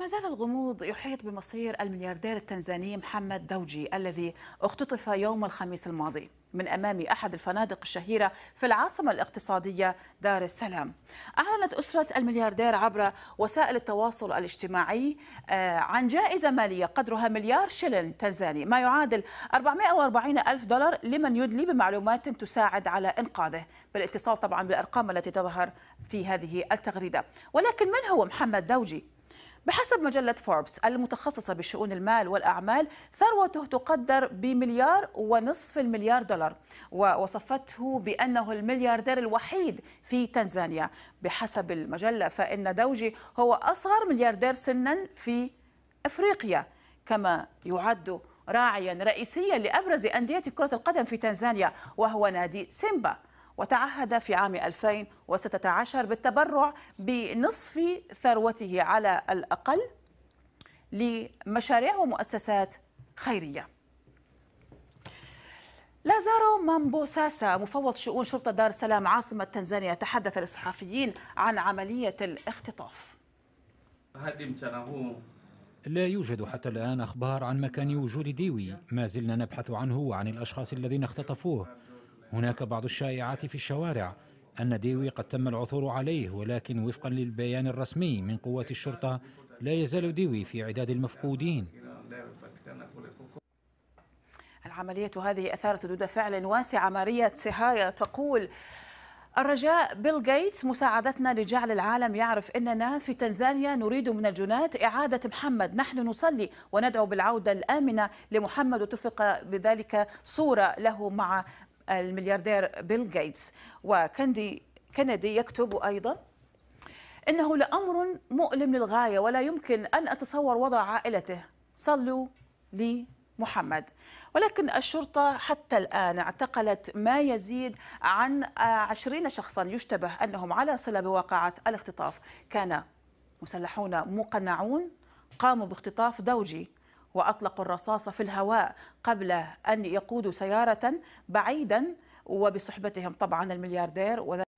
ما زال الغموض يحيط بمصير الملياردير التنزاني محمد دوجي الذي اختطف يوم الخميس الماضي من أمام أحد الفنادق الشهيرة في العاصمة الاقتصادية دار السلام أعلنت أسرة الملياردير عبر وسائل التواصل الاجتماعي آه، عن جائزة مالية قدرها مليار شلن تنزاني ما يعادل 440 ألف دولار لمن يدلي بمعلومات تساعد على إنقاذه بالاتصال طبعا بالأرقام التي تظهر في هذه التغريدة ولكن من هو محمد دوجي؟ بحسب مجلة فوربس المتخصصة بشؤون المال والأعمال ثروته تقدر بمليار ونصف المليار دولار ووصفته بأنه الملياردير الوحيد في تنزانيا بحسب المجلة فإن دوجي هو أصغر ملياردير سنا في أفريقيا كما يعد راعيا رئيسيا لأبرز أندية كرة القدم في تنزانيا وهو نادي سيمبا وتعهد في عام 2016 بالتبرع بنصف ثروته على الأقل لمشاريع ومؤسسات خيرية لازارو مامبو ساسا مفوض شؤون شرطة دار السلام عاصمة تنزانيا تحدث للصحفيين عن عملية الاختطاف لا يوجد حتى الآن أخبار عن مكان وجود ديوي ما زلنا نبحث عنه وعن الأشخاص الذين اختطفوه هناك بعض الشائعات في الشوارع أن ديوي قد تم العثور عليه ولكن وفقا للبيان الرسمي من قوات الشرطة لا يزال ديوي في عداد المفقودين العملية هذه أثارت ردود فعل واسعة ماريا سهايا تقول الرجاء بيل جيتس مساعدتنا لجعل العالم يعرف اننا في تنزانيا نريد من الجنات اعاده محمد، نحن نصلي وندعو بالعوده الامنه لمحمد وتفق بذلك صوره له مع الملياردير بيل غيتس وكندي كندي يكتب أيضا إنه لأمر مؤلم للغاية ولا يمكن أن أتصور وضع عائلته صلوا لي محمد ولكن الشرطة حتى الآن اعتقلت ما يزيد عن عشرين شخصا يشتبه أنهم على صلة بواقعة الاختطاف كان مسلحون مقنعون قاموا باختطاف دوجي وأطلقوا الرصاص في الهواء قبل أن يقودوا سيارة بعيدا وبصحبتهم طبعا الملياردير